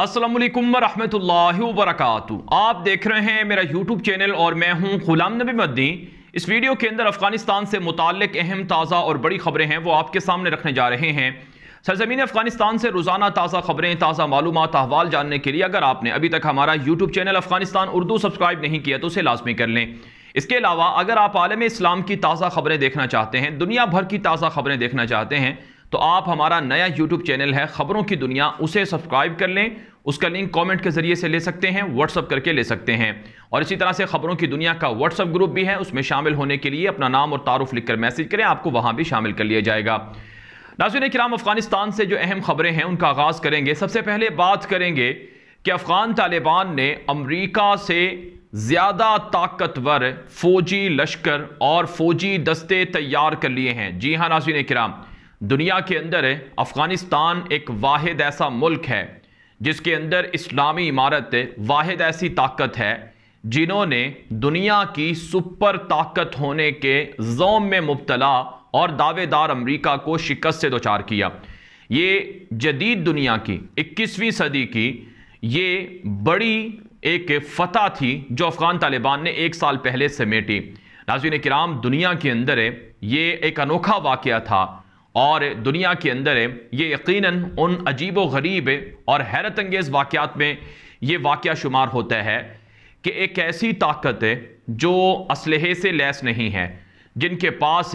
असलम वरहमल वरक आप देख रहे हैं मेरा यूट्यूब चैनल और मैं हूं गुलाम नबी मद्दी इस वीडियो के अंदर अफगानिस्तान से मुतक अहम ताज़ा और बड़ी खबरें हैं वो आपके सामने रखने जा रहे हैं सरजमीन अफगानिस्तान से रोज़ाना ताज़ा खबरें ताज़ा मालूम अहवाल जानने के लिए अगर आपने अभी तक हमारा YouTube channel Afghanistan Urdu subscribe नहीं किया तो उसे लाजमी कर लें इसके अलावा अगर आप आलम इस्लाम की ताज़ा खबरें देखना चाहते हैं दुनिया भर की ताज़ा खबरें देखना चाहते हैं तो आप हमारा नया यूट्यूब चैनल है खबरों की दुनिया उसे सब्सक्राइब कर लें उसका लिंक कमेंट के जरिए से ले सकते हैं व्हाट्सअप करके ले सकते हैं और इसी तरह से खबरों की दुनिया का व्हाट्सअप ग्रुप भी है उसमें शामिल होने के लिए अपना नाम और तारुफ लिखकर मैसेज करें आपको वहां भी शामिल कर लिया जाएगा नाजिन कराम अफगानिस्तान से जो अहम खबरें हैं उनका आगाज़ करेंगे सबसे पहले बात करेंगे कि अफगान तालिबान ने अमरीका से ज़्यादा ताकतवर फौजी लश्कर और फौजी दस्ते तैयार कर लिए हैं जी हाँ नाजिन कराम दुनिया के अंदर अफ़गानिस्तान एक वाद ऐसा मुल्क है जिसके अंदर इस्लामी इमारत वाद ऐसी ताकत है जिन्होंने दुनिया की सुपर ताकत होने के जोम में मुबतला और दावेदार अमरीका को शिकस्त से दोचार किया ये जदीद दुनिया की इक्कीसवीं सदी की ये बड़ी एक फतह थी जो अफ़गान तालिबान ने एक साल पहले समेटी नाजीन कराम दुनिया के अंदर ये एक अनोखा वाक़ था और दुनिया के अंदर है ये यकीन उन अजीब व गरीब और हैरत अंगेज़ वाक़ात में ये वाक़ शुमार होता है कि एक ऐसी ताकत है जो इसल से लैस नहीं है जिनके पास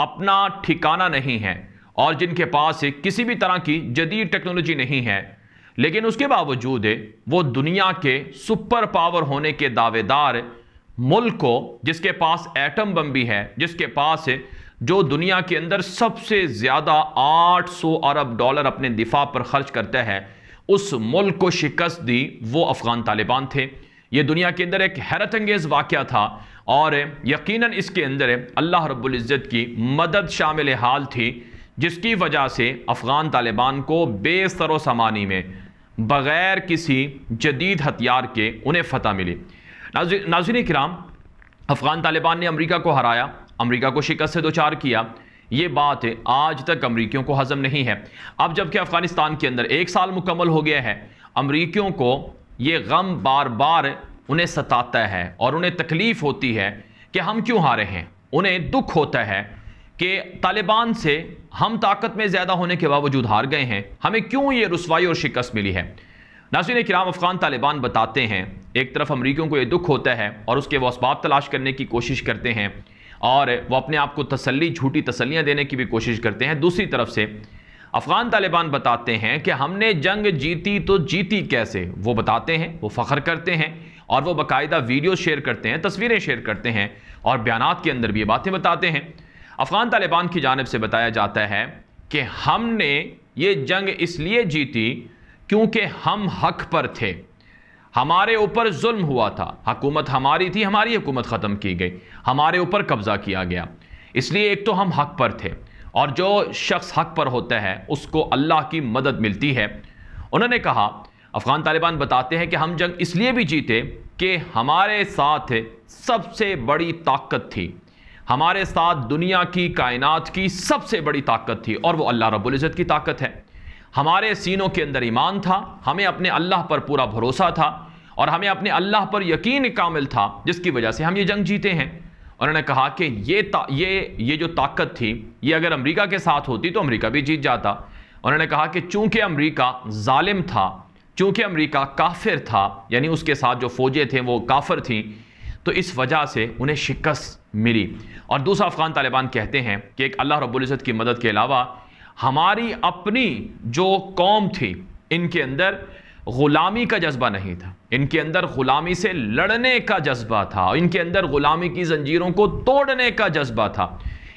अपना ठिकाना नहीं है और जिनके पास किसी भी तरह की जदीद टेक्नोलॉजी नहीं है लेकिन उसके बावजूद वो दुनिया के सुपर पावर होने के दावेदार मुल्क को जिसके पास एटम बम भी है जिसके पास जो दुनिया के अंदर सबसे ज़्यादा 800 अरब डॉलर अपने दिफा पर खर्च करता है उस मुल्क को शिकस्त दी वो अफ़गान तालिबान थे ये दुनिया के अंदर एक हैरत अंगेज़ वाक़ था और यकीनन इसके अंदर अल्लाह रबुल्ज़त की मदद शामिल हाल थी जिसकी वजह से अफ़गान तालिबान को बेसरो समानी में बग़ैर किसी जदीद हथियार के उन्हें फतह मिली नाजन कराम अफ़गान तालिबान ने अमरीका को हराया अमरीका को शिकस्त से दो चार किया ये बात आज तक अमरीकियों को हजम नहीं है अब जबकि अफगानिस्तान के अंदर एक साल मुकम्मल हो गया है अमरीकियों को ये गम बार बार उन्हें सताता है और उन्हें तकलीफ़ होती है कि हम क्यों हारे हैं उन्हें दुख होता है कि तालिबान से हम ताकत में ज़्यादा होने के बावजूद हार गए हैं हमें क्यों ये रसवाई और शिकस्त मिली है नासिन कराम अफगान तालिबान बताते हैं एक तरफ अमरीकियों को ये दुख होता है और उसके वो इसबाब तलाश करने की कोशिश करते हैं और वो अपने आप को तसली झूठी तसलियाँ देने की भी कोशिश करते हैं दूसरी तरफ से अफ़गान तालिबान बताते हैं कि हमने जंग जीती तो जीती कैसे वो बताते हैं वो फ़ख्र करते हैं और वो बाकायदा वीडियो शेयर करते हैं तस्वीरें शेयर करते हैं और बयान के अंदर भी ये बातें बताते हैं अफ़गान तालिबान की जानब से बताया जाता है कि हमने ये जंग इसलिए जीती क्योंकि हम हक पर थे हमारे ऊपर जुल्म हुआ था हकूमत हमारी थी हमारी हुकूमत ख़त्म की गई हमारे ऊपर कब्ज़ा किया गया इसलिए एक तो हम हक पर थे और जो शख्स हक पर होता है उसको अल्लाह की मदद मिलती है उन्होंने कहा अफ़गान तालिबान बताते हैं कि हम जंग इसलिए भी जीते कि हमारे साथ सबसे बड़ी ताकत थी हमारे साथ दुनिया की कायनात की सबसे बड़ी ताकत थी और वो अल्लाह रबुल्जत की ताकत है हमारे सीनों के अंदर ईमान था हमें अपने अल्लाह पर पूरा भरोसा था और हमें अपने अल्लाह पर यकीन कामिल था जिसकी वजह से हम ये जंग जीते हैं उन्होंने कहा कि ये ता, ये ये जो ताकत थी ये अगर अमेरिका के साथ होती तो अमेरिका भी जीत जाता उन्होंने कहा कि चूंकि अमेरिका जालिम था चूंकि अमेरिका काफिर था यानी उसके साथ जो फ़ौजें थे वो काफिर थीं तो इस वजह से उन्हें शिकस्त मिली और दूसरा अफ़गान तालिबान कहते हैं कि एक अल्लाह रब्ज़त की मदद के अलावा हमारी अपनी जो कौम थी इनके अंदर ग़ुलामी का जज्बा नहीं था इनके अंदर ग़ुलामी से लड़ने का जज्बा था इनके अंदर ग़ुलामी की जंजीरों को तोड़ने का जज्बा था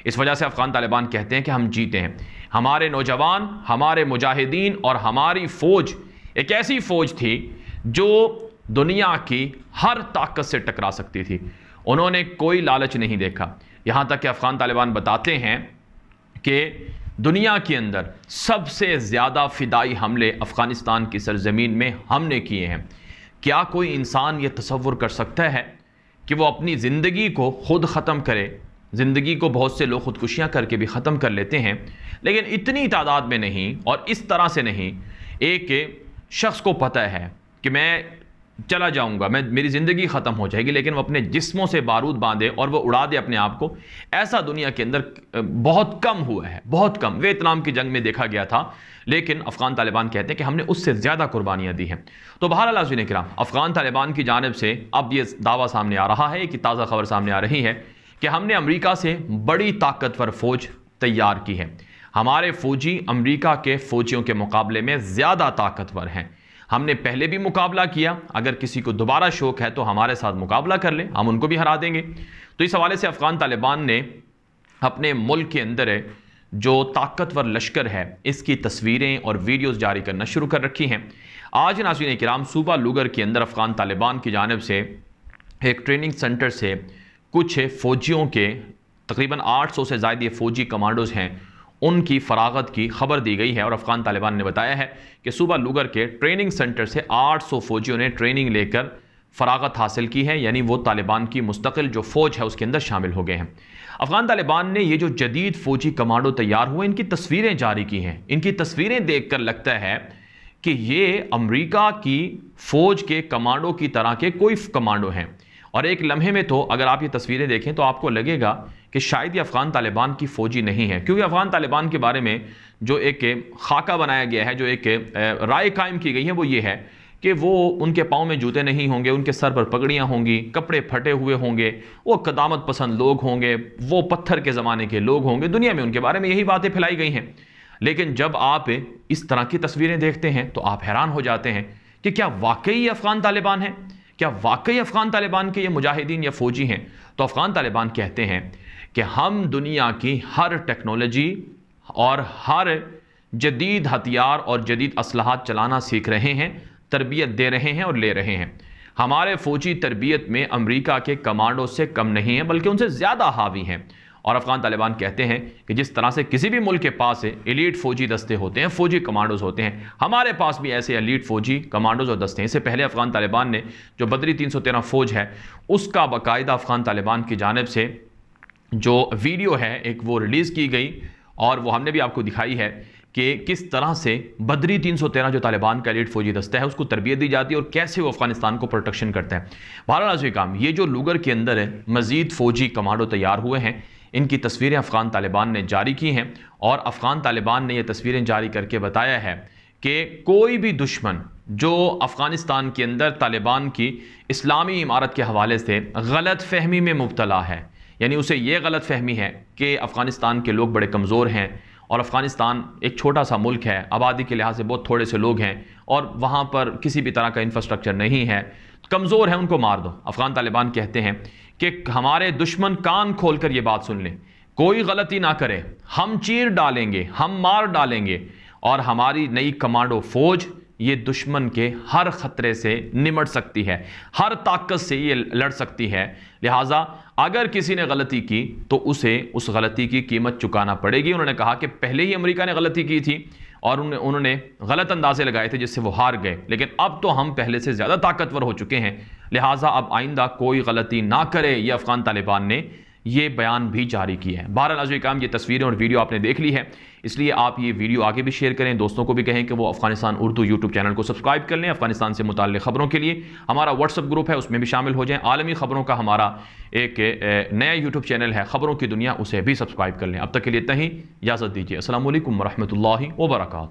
इस वजह से अफ़गान तालिबान कहते हैं कि हम जीते हैं हमारे नौजवान हमारे मुजाहिदीन और हमारी फ़ौज एक ऐसी फ़ौज थी जो दुनिया की हर ताकत से टकरा सकती थी उन्होंने कोई लालच नहीं देखा यहाँ तक कि अफ़गान तालिबान बताते हैं कि दुनिया के अंदर सबसे ज़्यादा फ़िदाई हमले अफ़गानिस्तान की सरजमीन में हमने किए हैं क्या कोई इंसान ये तस्वुर कर सकता है कि वो अपनी ज़िंदगी को खुद ख़त्म करे ज़िंदगी को बहुत से लोग ख़ुदकुशियाँ करके भी ख़त्म कर लेते हैं लेकिन इतनी तादाद में नहीं और इस तरह से नहीं एक शख्स को पता है कि मैं चला जाऊंगा मैं मेरी ज़िंदगी ख़त्म हो जाएगी लेकिन वो अपने जिस्मों से बारूद बांधे और वो उड़ा दे अपने आप को ऐसा दुनिया के अंदर बहुत कम हुआ है बहुत कम वियतनाम की जंग में देखा गया था लेकिन अफ़गान तालिबान कहते हैं कि हमने उससे ज़्यादा कुर्बानियाँ दी हैं तो बहरहाल ने कराम अफ़गान तालिबान की जानब से अब ये दावा सामने आ रहा है कि ताज़ा खबर सामने आ रही है कि हमने अमरीका से बड़ी ताकतवर फ़ौज तैयार की है हमारे फ़ौजी अमरीका के फ़ौजियों के मुकाबले में ज़्यादा ताकतवर हैं हमने पहले भी मुकाबला किया अगर किसी को दोबारा शौक है तो हमारे साथ मुकाबला कर ले हम उनको भी हरा देंगे तो इस हवाले से अफ़गान तालिबान ने अपने मुल्क के अंदर जो ताकतवर लश्कर है इसकी तस्वीरें और वीडियोस जारी करना शुरू कर रखी हैं आज नाजीन कराम सूबा लूगर के अंदर अफ़गान तालिबान की जानब से एक ट्रेनिंग सेंटर से कुछ फ़ौजियों के तकरीबन 800 से ज्यादा फ़ौजी कमांडोज़ हैं उनकी फरागत की खबर दी गई है और अफगान तालिबान ने बताया है कि सुबह लुगर के ट्रेनिंग सेंटर से 800 फौजियों ने ट्रेनिंग लेकर फरागत हासिल की है यानी वो तालिबान की मुस्तकिल जो फ़ौज है उसके अंदर शामिल हो गए हैं अफगान तालिबान ने ये जो जदीद फ़ौजी कमांडो तैयार हुए इनकी तस्वीरें जारी की हैं इनकी तस्वीरें देख कर लगता है कि ये अमरीका की फ़ौज के कमांडो की तरह के कोई कमांडो हैं और एक लम्हे में तो अगर आप ये तस्वीरें देखें तो आपको लगेगा कि शायद ये अफ़गान तालिबान की फ़ौजी नहीं है क्योंकि अफ़गान तालिबान के बारे में जो एक खाका बनाया गया है जो एक राय कायम की गई है वो ये है कि वो उनके पाँव में जूते नहीं होंगे उनके सर पर पगड़ियाँ होंगी कपड़े फटे हुए होंगे वो कदामत पसंद लोग होंगे वो पत्थर के ज़माने के लोग होंगे दुनिया में उनके बारे में यही बातें फैलाई गई हैं लेकिन जब आप इस तरह की तस्वीरें देखते हैं तो आप हैरान हो जाते हैं कि क्या वाकई अफ़गान तालिबान है क्या वाकई अफ़गान तालिबान के ये मुजाहिदीन या फ़ौजी हैं तो अफ़गान तालिबान कहते हैं कि हम दुनिया की हर टेक्नोलॉजी और हर जदीद हथियार और जदीद असलाहत चलाना सीख रहे हैं तरबियत दे रहे हैं और ले रहे हैं हमारे फ़ौजी तरबियत में अमेरिका के कमांडो से कम नहीं हैं बल्कि उनसे ज़्यादा हावी हैं और अफ़गान तालिबान कहते हैं कि जिस तरह से किसी भी मुल्क के पास एलीट फ़ौजी दस्ते होते हैं फ़ौजी कमांडोज होते हैं हमारे पास भी ऐसे एलीट फ़ौजी कमांडोज और दस्ते हैं इससे पहले अफ़गान तालिबान ने जो बदरी तीन सौ तेरह फ़ौज है उसका बाकायदा अफ़गान तालिबान की जानब से जो वीडियो है एक वो रिलीज़ की गई और वो हमने भी आपको दिखाई है कि किस तरह से बदरी 313 जो तालिबान का एलिट फौजी दस्ता है उसको तरबियत दी जाती है और कैसे वो अफगानिस्तान को प्रोटेक्शन करते हैं भारत नाजी काम ये जो लूगर के अंदर है मजीद फौजी कमांडो तैयार हुए हैं इनकी तस्वीरें अफ़गान तालिबान ने जारी की हैं और अफ़गान तालिबान ने ये तस्वीरें जारी करके बताया है कि कोई भी दुश्मन जो अफ़गानिस्तान के अंदर तालिबान की इस्लामी इमारत के हवाले से गलत फहमी में मुबतला है यानी उसे ये गलत फहमी है कि अफ़गानिस्तान के लोग बड़े कमज़ोर हैं और अफ़गानिस्तान एक छोटा सा मुल्क है आबादी के लिहाज से बहुत थोड़े से लोग हैं और वहाँ पर किसी भी तरह का इंफ्रास्ट्रक्चर नहीं है कमज़ोर है उनको मार दो अफ़गान तालिबान कहते हैं कि हमारे दुश्मन कान खोल कर ये बात सुन लें कोई गलती ना करें हम चीर डालेंगे हम मार डालेंगे और हमारी नई कमांडो फौज ये दुश्मन के हर खतरे से निमट सकती है हर ताकत से ये लड़ सकती है लिहाजा अगर किसी ने गलती की तो उसे उस गलती की कीमत चुकाना पड़ेगी उन्होंने कहा कि पहले ही अमेरिका ने गलती की थी और उन्हें उन्होंने गलत अंदाजे लगाए थे जिससे वो हार गए लेकिन अब तो हम पहले से ज़्यादा ताकतवर हो चुके हैं लिहाजा अब आइंदा कोई गलती ना करे ये अफ़गान तालिबान ने ये बयान भी जारी किए हैं बहरहाल आज काम ये तस्वीरें और वीडियो आपने देख ली है इसलिए आप ये वीडियो आगे भी शेयर करें दोस्तों को भी कहें कि वो अफगानिस्तान उर्दू यूट्यूब चैनल को सब्सक्राइब कर लें अफगानिस्तान से मुतल खबरों के लिए हमारा व्हाट्सअप ग्रुप है उसमें भी शामिल हो जाएं आलमी खबरों का हमारा एक नया यूट्यूब चैनल है खबरों की दुनिया उसे भी सब्सक्राइब कर लें अब तक के लिए इतना ही इजाज़त दीजिए असल वरहमल वर्का